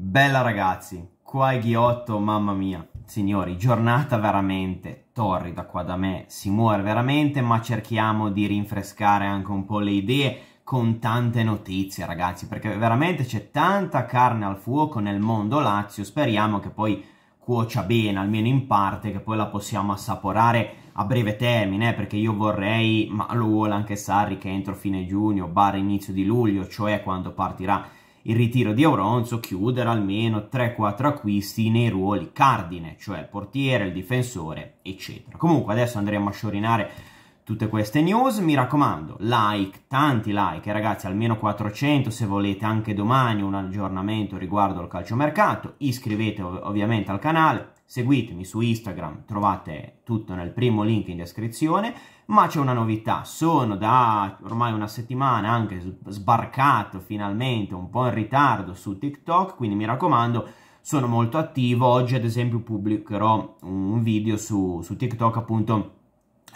Bella ragazzi, qua è Ghiotto, mamma mia, signori, giornata veramente torrida qua da me, si muore veramente, ma cerchiamo di rinfrescare anche un po' le idee con tante notizie ragazzi, perché veramente c'è tanta carne al fuoco nel mondo Lazio, speriamo che poi cuocia bene, almeno in parte, che poi la possiamo assaporare a breve termine, eh, perché io vorrei, ma lo vuole anche Sarri, che entro fine giugno, barra inizio di luglio, cioè quando partirà il ritiro di Auronzo, chiudere almeno 3-4 acquisti nei ruoli cardine, cioè il portiere, il difensore, eccetera. Comunque adesso andremo a sciorinare tutte queste news. Mi raccomando, like, tanti like, eh, ragazzi, almeno 400 se volete anche domani un aggiornamento riguardo al calciomercato. Iscrivetevi ovviamente al canale, seguitemi su Instagram, trovate tutto nel primo link in descrizione, ma c'è una novità, sono da ormai una settimana anche sbarcato finalmente un po' in ritardo su TikTok, quindi mi raccomando sono molto attivo, oggi ad esempio pubblicherò un video su, su TikTok appunto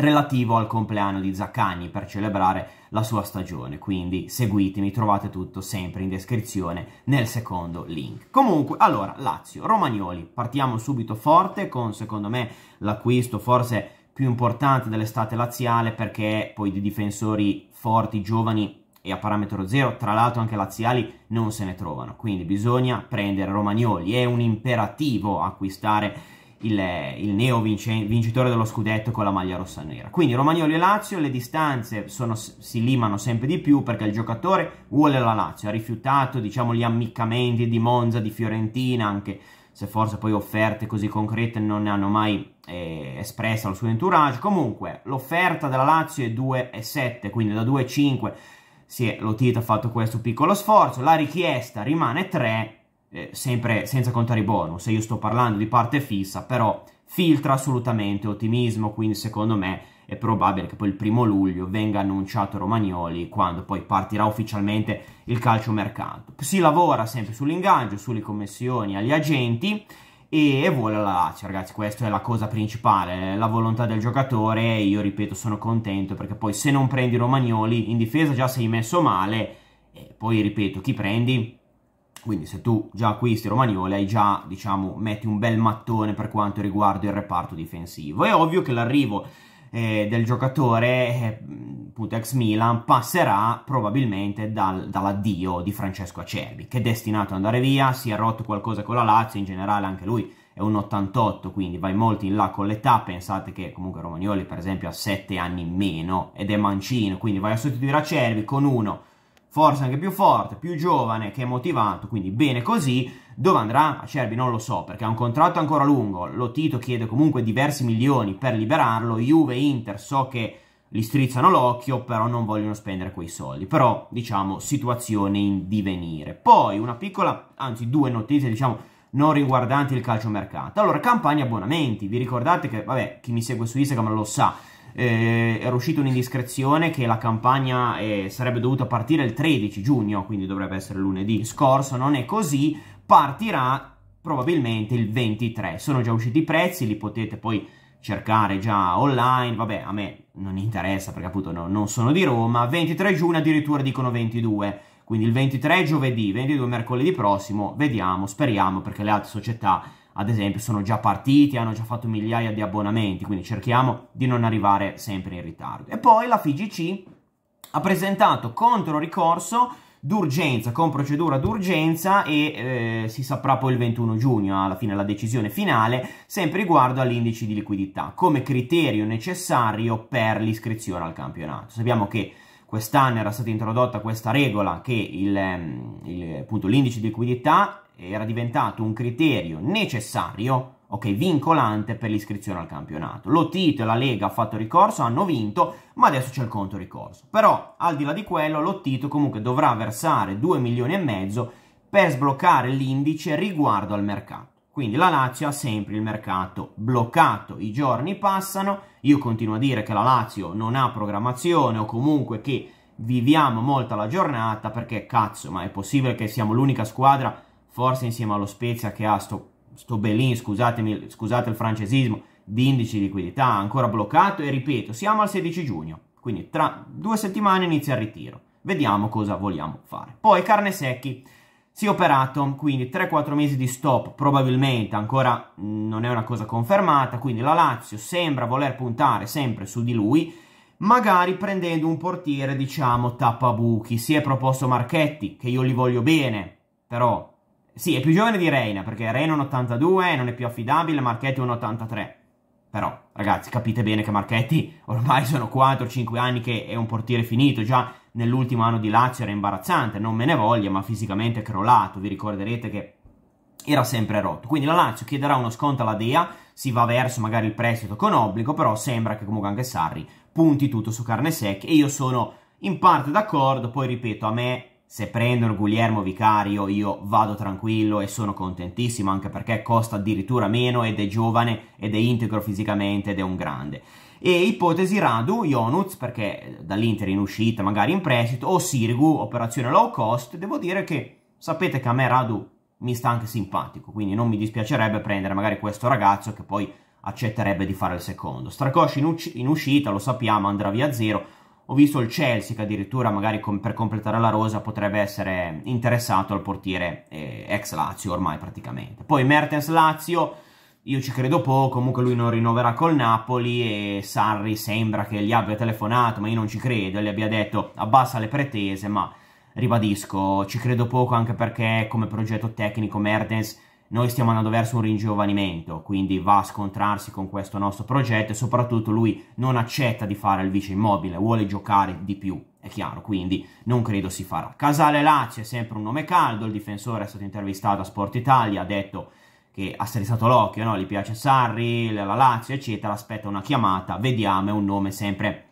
relativo al compleanno di Zaccagni per celebrare la sua stagione, quindi seguitemi, trovate tutto sempre in descrizione nel secondo link. Comunque, allora, Lazio, Romagnoli, partiamo subito forte con, secondo me, l'acquisto forse più importante dell'estate laziale perché poi di difensori forti, giovani e a parametro zero, tra l'altro anche laziali non se ne trovano, quindi bisogna prendere Romagnoli, è un imperativo acquistare il, il neo vincitore dello scudetto con la maglia rossa-nera. Quindi Romagnoli e Lazio le distanze sono, si limano sempre di più perché il giocatore vuole la Lazio, ha rifiutato diciamo, gli ammiccamenti di Monza, di Fiorentina, anche se forse poi offerte così concrete non ne hanno mai eh, espressa al suo entourage. Comunque l'offerta della Lazio è 2,7, quindi da 2,5 si è, Lotito ha fatto questo piccolo sforzo, la richiesta rimane 3 eh, sempre senza contare i bonus, io sto parlando di parte fissa, però filtra assolutamente ottimismo, quindi secondo me è probabile che poi il primo luglio venga annunciato Romagnoli quando poi partirà ufficialmente il calciomercato. Si lavora sempre sull'ingaggio, sulle commissioni, agli agenti e, e vuole la Lazio, ragazzi, questa è la cosa principale, eh, la volontà del giocatore e io ripeto sono contento perché poi se non prendi Romagnoli in difesa già sei messo male, e poi ripeto chi prendi quindi se tu già acquisti Romagnoli hai già, diciamo, metti un bel mattone per quanto riguarda il reparto difensivo. È ovvio che l'arrivo eh, del giocatore, eh, appunto ex Milan, passerà probabilmente dal, dall'addio di Francesco Acerbi, che è destinato ad andare via, si è rotto qualcosa con la Lazio, in generale anche lui è un 88, quindi vai molto in là con l'età, pensate che comunque Romagnoli per esempio ha 7 anni in meno ed è mancino, quindi vai a sostituire Acerbi con uno forse anche più forte, più giovane, che è motivato, quindi bene così. Dove andrà? Acerbi non lo so, perché ha un contratto ancora lungo, lo Tito chiede comunque diversi milioni per liberarlo, Juve, Inter, so che li strizzano l'occhio, però non vogliono spendere quei soldi. Però, diciamo, situazione in divenire. Poi una piccola, anzi due notizie, diciamo, non riguardanti il calciomercato. Allora, campagna abbonamenti, vi ricordate che, vabbè, chi mi segue su Instagram lo sa, eh, era uscita un'indiscrezione che la campagna eh, sarebbe dovuta partire il 13 giugno, quindi dovrebbe essere lunedì scorso, non è così, partirà probabilmente il 23. Sono già usciti i prezzi, li potete poi cercare già online, vabbè a me non interessa perché appunto no, non sono di Roma, 23 giugno addirittura dicono 22, quindi il 23 giovedì, 22 mercoledì prossimo, vediamo, speriamo perché le altre società ad esempio, sono già partiti, hanno già fatto migliaia di abbonamenti, quindi cerchiamo di non arrivare sempre in ritardo. E poi la FIGC ha presentato contro ricorso d'urgenza, con procedura d'urgenza e eh, si saprà poi il 21 giugno alla fine la decisione finale, sempre riguardo all'indice di liquidità, come criterio necessario per l'iscrizione al campionato. Sappiamo che quest'anno era stata introdotta questa regola che ehm, l'indice di liquidità era diventato un criterio necessario, ok, vincolante per l'iscrizione al campionato. Lo Tito e la Lega hanno fatto ricorso, hanno vinto, ma adesso c'è il conto ricorso. Però, al di là di quello, lo Tito comunque dovrà versare 2 milioni e mezzo per sbloccare l'indice riguardo al mercato. Quindi la Lazio ha sempre il mercato bloccato, i giorni passano, io continuo a dire che la Lazio non ha programmazione o comunque che viviamo molto la giornata perché cazzo, ma è possibile che siamo l'unica squadra forse insieme allo Spezia che ha sto, sto Belin, scusatemi, scusate il francesismo, di indici di liquidità ancora bloccato e ripeto, siamo al 16 giugno, quindi tra due settimane inizia il ritiro. Vediamo cosa vogliamo fare. Poi carne secchi. Si è operato, quindi 3-4 mesi di stop, probabilmente ancora mm, non è una cosa confermata, quindi la Lazio sembra voler puntare sempre su di lui, magari prendendo un portiere, diciamo, tappabuchi. Si è proposto Marchetti, che io li voglio bene, però sì, è più giovane di Reina, perché Reina è un 82, non è più affidabile, Marchetti è un 83. Però, ragazzi, capite bene che Marchetti ormai sono 4-5 anni che è un portiere finito, già nell'ultimo anno di Lazio era imbarazzante, non me ne voglia, ma fisicamente è crollato, vi ricorderete che era sempre rotto. Quindi la Lazio chiederà uno sconto alla DEA, si va verso magari il prestito con obbligo, però sembra che comunque anche Sarri punti tutto su carne secca e io sono in parte d'accordo, poi ripeto, a me se prendono Guglielmo Vicario io vado tranquillo e sono contentissimo anche perché costa addirittura meno ed è giovane ed è integro fisicamente ed è un grande. E ipotesi Radu, Jonuz, perché dall'Inter in uscita magari in prestito o Sirigu, operazione low cost, devo dire che sapete che a me Radu mi sta anche simpatico, quindi non mi dispiacerebbe prendere magari questo ragazzo che poi accetterebbe di fare il secondo. Stracosci in, uscita, lo sappiamo, andrà via zero ho visto il Chelsea che addirittura magari com per completare la rosa potrebbe essere interessato al portiere eh, ex Lazio ormai praticamente. Poi Mertens Lazio, io ci credo poco, comunque lui non rinnoverà col Napoli e Sarri sembra che gli abbia telefonato, ma io non ci credo, gli abbia detto abbassa le pretese, ma ribadisco, ci credo poco anche perché come progetto tecnico Mertens noi stiamo andando verso un ringiovanimento, quindi va a scontrarsi con questo nostro progetto e soprattutto lui non accetta di fare il vice immobile, vuole giocare di più, è chiaro, quindi non credo si farà. Casale Lazio è sempre un nome caldo, il difensore è stato intervistato a Sport Italia, ha detto che ha strizzato l'occhio, no? gli piace Sarri, la Lazio, eccetera, aspetta una chiamata, vediamo, è un nome sempre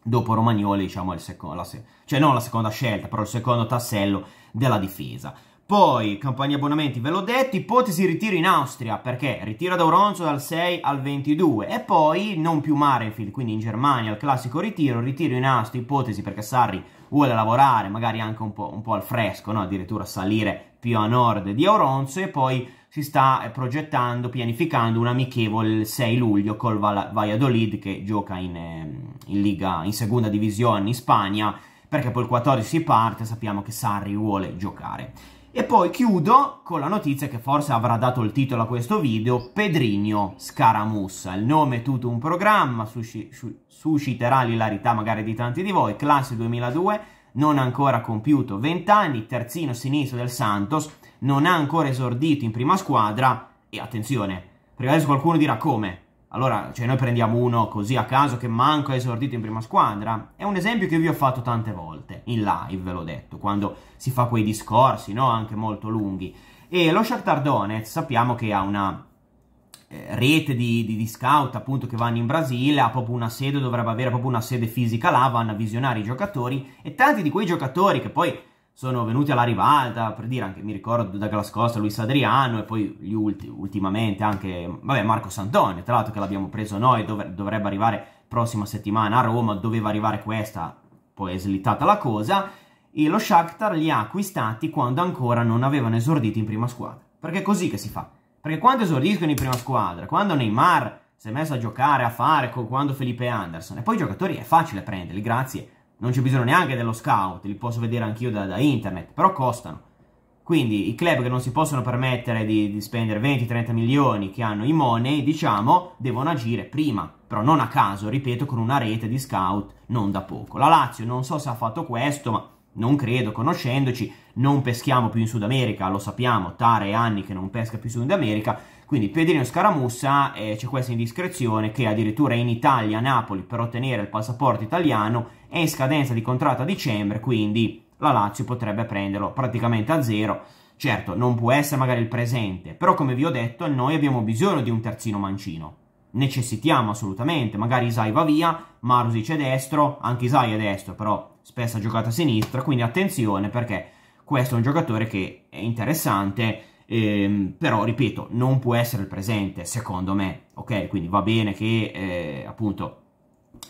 dopo Romagnoli, diciamo, il la se- cioè non la seconda scelta, però il secondo tassello della difesa. Poi, campagna abbonamenti, ve l'ho detto, ipotesi ritiro in Austria, perché ritiro da Oronzo dal 6 al 22 e poi non più Marenfield, quindi in Germania il classico ritiro, ritiro in Austria, ipotesi perché Sarri vuole lavorare magari anche un po', un po al fresco, no? addirittura salire più a nord di Oronzo e poi si sta eh, progettando, pianificando un amichevole 6 luglio col Valladolid che gioca in, ehm, in, Liga, in seconda divisione in Spagna perché poi il 14 si parte, sappiamo che Sarri vuole giocare. E poi chiudo con la notizia che forse avrà dato il titolo a questo video, Pedrigno Scaramussa. Il nome è tutto un programma, susci susciterà l'ilarità magari di tanti di voi, classe 2002, non ancora compiuto 20 anni, terzino sinistro del Santos, non ha ancora esordito in prima squadra e attenzione, perché adesso qualcuno dirà come? Allora, cioè noi prendiamo uno così a caso che manco è esordito in prima squadra. È un esempio che vi ho fatto tante volte, in live ve l'ho detto, quando si fa quei discorsi, no? Anche molto lunghi. E lo Shakhtar Donetsk sappiamo che ha una eh, rete di, di, di, scout appunto che vanno in Brasile, ha proprio una sede, dovrebbe avere proprio una sede fisica là, vanno a visionare i giocatori e tanti di quei giocatori che poi sono venuti alla ribalta, per dire anche, mi ricordo, Douglas Costa, Luis Adriano e poi gli ulti, ultimamente anche, vabbè, Marco Santoni, tra l'altro che l'abbiamo preso noi, dov dovrebbe arrivare prossima settimana a Roma, doveva arrivare questa, poi è slittata la cosa, e lo Shakhtar li ha acquistati quando ancora non avevano esordito in prima squadra, perché è così che si fa, perché quando esordiscono in prima squadra, quando Neymar si è messo a giocare, a fare, con, quando Felipe Anderson, e poi i giocatori è facile prenderli, grazie, non c'è bisogno neanche dello scout, li posso vedere anch'io da, da, internet, però costano. Quindi i club che non si possono permettere di, di spendere 20-30 milioni che hanno i money, diciamo, devono agire prima, però non a caso, ripeto, con una rete di scout non da poco. La Lazio non so se ha fatto questo, ma non credo, conoscendoci, non peschiamo più in Sud America, lo sappiamo, Tare è anni che non pesca più in Sud America, quindi Pedrino Scaramussa eh, c'è questa indiscrezione che addirittura in Italia, a Napoli, per ottenere il passaporto italiano è in scadenza di contratto a dicembre, quindi la Lazio potrebbe prenderlo praticamente a zero. Certo, non può essere magari il presente, però come vi ho detto, noi abbiamo bisogno di un terzino mancino necessitiamo assolutamente. Magari Isai va via, Marusic è destro, anche Isai è destro, però spesso ha giocato a sinistra, quindi attenzione perché questo è un giocatore che è interessante, ehm, però ripeto, non può essere il presente, secondo me, ok? Quindi va bene che eh, appunto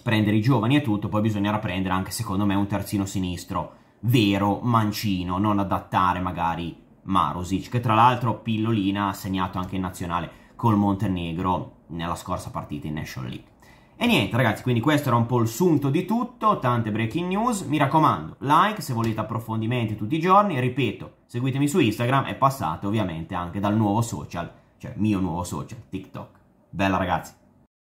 prendere i giovani e tutto, poi bisognerà prendere anche secondo me un terzino sinistro vero, mancino, non adattare magari Marusic, che tra l'altro pillolina ha segnato anche in nazionale col Montenegro nella scorsa partita in National League. E niente ragazzi, quindi questo era un po' il sunto di tutto, tante breaking news, mi raccomando, like se volete approfondimenti tutti i giorni, ripeto, seguitemi su Instagram e passate ovviamente anche dal nuovo social, cioè mio nuovo social, TikTok. Bella ragazzi!